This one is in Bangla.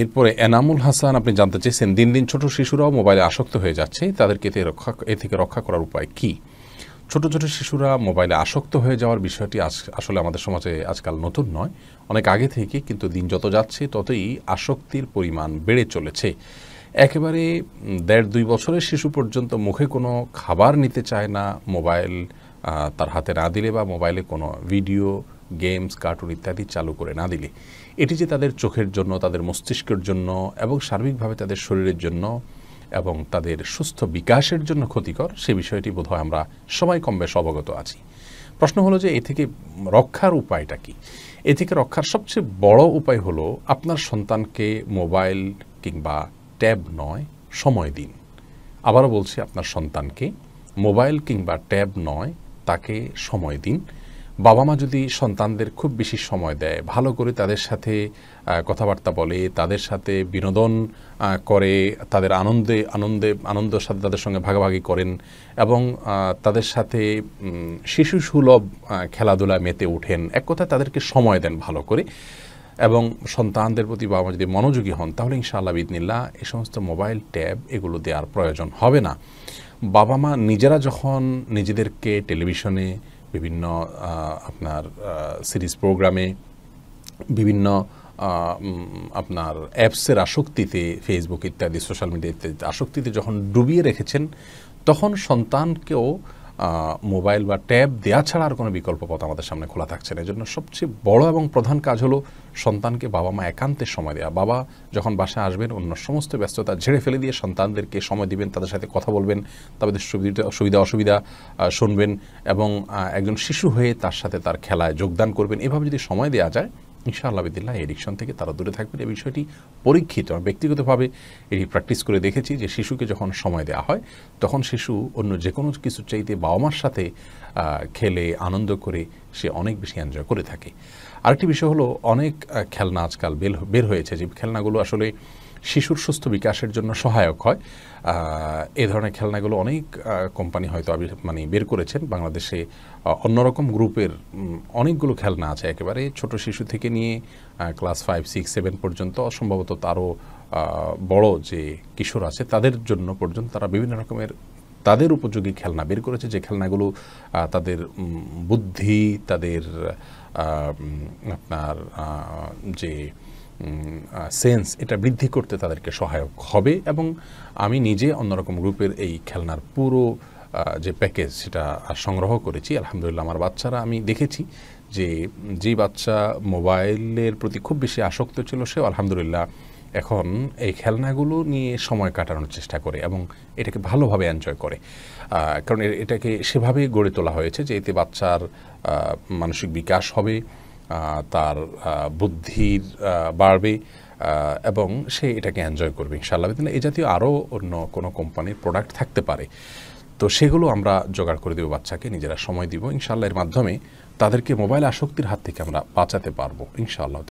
এরপরে এনামুল হাসান আপনি জানতে চেয়েছেন দিন দিন ছোট শিশুরাও মোবাইলে আসক্ত হয়ে যাচ্ছে তাদেরকে এতে রক্ষা এ থেকে রক্ষা করার উপায় কী ছোট ছোট শিশুরা মোবাইলে আসক্ত হয়ে যাওয়ার বিষয়টি আসলে আমাদের সমাজে আজকাল নতুন নয় অনেক আগে থেকে কিন্তু দিন যত যাচ্ছে ততই আসক্তির পরিমাণ বেড়ে চলেছে একেবারে দেড় দুই বছরের শিশু পর্যন্ত মুখে কোনো খাবার নিতে চায় না মোবাইল তার হাতে না দিলে বা মোবাইলে কোনো ভিডিও গেমস কার্টুন ইত্যাদি চালু করে না দিলে এটি যে তাদের চোখের জন্য তাদের মস্তিষ্কের জন্য এবং সার্বিকভাবে তাদের শরীরের জন্য এবং তাদের সুস্থ বিকাশের জন্য ক্ষতিকর সে বিষয়টি বোধহয় আমরা সবাই কম বেশ অবগত আছি প্রশ্ন হলো যে এ থেকে রক্ষার উপায়টা কি এ থেকে রক্ষার সবচেয়ে বড় উপায় হলো আপনার সন্তানকে মোবাইল কিংবা ট্যাব নয় সময় দিন আবারও বলছি আপনার সন্তানকে মোবাইল কিংবা ট্যাব নয় তাকে সময় দিন বাবা মা যদি সন্তানদের খুব বেশি সময় দেয় ভালো করে তাদের সাথে কথাবার্তা বলে তাদের সাথে বিনোদন করে তাদের আনন্দে আনন্দে আনন্দের সাথে তাদের সঙ্গে ভাগাভাগি করেন এবং তাদের সাথে শিশু সুলভ খেলাধুলা মেতে ওঠেন এক কথায় তাদেরকে সময় দেন ভালো করে এবং সন্তানদের প্রতি বাবা মা যদি মনোযোগী হন তাহলে ইনশাআল্লাহ বিদনিল্লা এই সমস্ত মোবাইল ট্যাব এগুলো দেওয়ার প্রয়োজন হবে না বাবা মা নিজেরা যখন নিজেদেরকে টেলিভিশনে বিভিন্ন আপনার সিরিজ প্রোগ্রামে বিভিন্ন আপনার অ্যাপসের আসক্তিতে ফেসবুক ইত্যাদি সোশ্যাল মিডিয়া ইত্যাদি আসক্তিতে যখন ডুবিয়ে রেখেছেন তখন সন্তানকেও মোবাইল বা ট্যাব দেওয়া ছাড়া আর কোনো বিকল্প পথ আমাদের সামনে খোলা থাকছে না এজন্য সবচেয়ে বড় এবং প্রধান কাজ হলো সন্তানকে বাবা মা একান্তের সময় দেওয়া বাবা যখন বাসায় আসবেন অন্য সমস্ত ব্যস্ততা ঝেড়ে ফেলে দিয়ে সন্তানদেরকে সময় দিবেন তাদের সাথে কথা বলবেন তাদের সুবিধা সুবিধা অসুবিধা শুনবেন এবং একজন শিশু হয়ে তার সাথে তার খেলায় যোগদান করবেন এভাবে যদি সময় দেওয়া যায় ইনশাআল্লাহ বিদিল্লাহ এডিকশন থেকে তারা দূরে থাকবেন এই বিষয়টি পরীক্ষিত আমি ব্যক্তিগতভাবে এটি প্র্যাকটিস করে দেখেছি যে শিশুকে যখন সময় দেওয়া হয় তখন শিশু অন্য যে কোনো কিছু চাইতে বাবা মার সাথে খেলে আনন্দ করে সে অনেক বেশি এনজয় করে থাকে আরেকটি বিষয় হলো অনেক খেলনা আজকাল বের বের হয়েছে যে খেলনাগুলো আসলে শিশুর সুস্থ বিকাশের জন্য সহায়ক হয় এ ধরনের খেলনাগুলো অনেক কোম্পানি হয়তো মানে বের করেছেন বাংলাদেশে অন্যরকম গ্রুপের অনেকগুলো খেলনা আছে একেবারে ছোট শিশু থেকে নিয়ে ক্লাস ফাইভ সিক্স সেভেন পর্যন্ত অসম্ভবত তারও বড় যে কিশোর আছে তাদের জন্য পর্যন্ত তারা বিভিন্ন রকমের তাদের উপযোগী খেলনা বের করেছে যে খেলনাগুলো তাদের বুদ্ধি তাদের আপনার যে সেন্স এটা বৃদ্ধি করতে তাদেরকে সহায়ক হবে এবং আমি নিজে অন্যরকম গ্রুপের এই খেলনার পুরো যে প্যাকেজ সেটা সংগ্রহ করেছি আলহামদুলিল্লাহ আমার বাচ্চারা আমি দেখেছি যে যে বাচ্চা মোবাইলের প্রতি খুব বেশি আসক্ত ছিল সেও আলহামদুলিল্লাহ এখন এই খেলনাগুলো নিয়ে সময় কাটানোর চেষ্টা করে এবং এটাকে ভালোভাবে এনজয় করে কারণ এটাকে সেভাবে গড়ে তোলা হয়েছে যে এতে বাচ্চার মানসিক বিকাশ হবে তার বুদ্ধির বাড়বে এবং সে এটাকে এনজয় করবে ইনশাআল্লাহ এই জাতীয় আরও অন্য কোনো কোম্পানির প্রোডাক্ট থাকতে পারে তো সেগুলো আমরা জোগাড় করে দেবো বাচ্চাকে নিজেরা সময় দিব ইনশাল্লাহ এর মাধ্যমে তাদেরকে মোবাইল আসক্তির হাত থেকে আমরা বাঁচাতে পারবো ইনশাআল্লাহ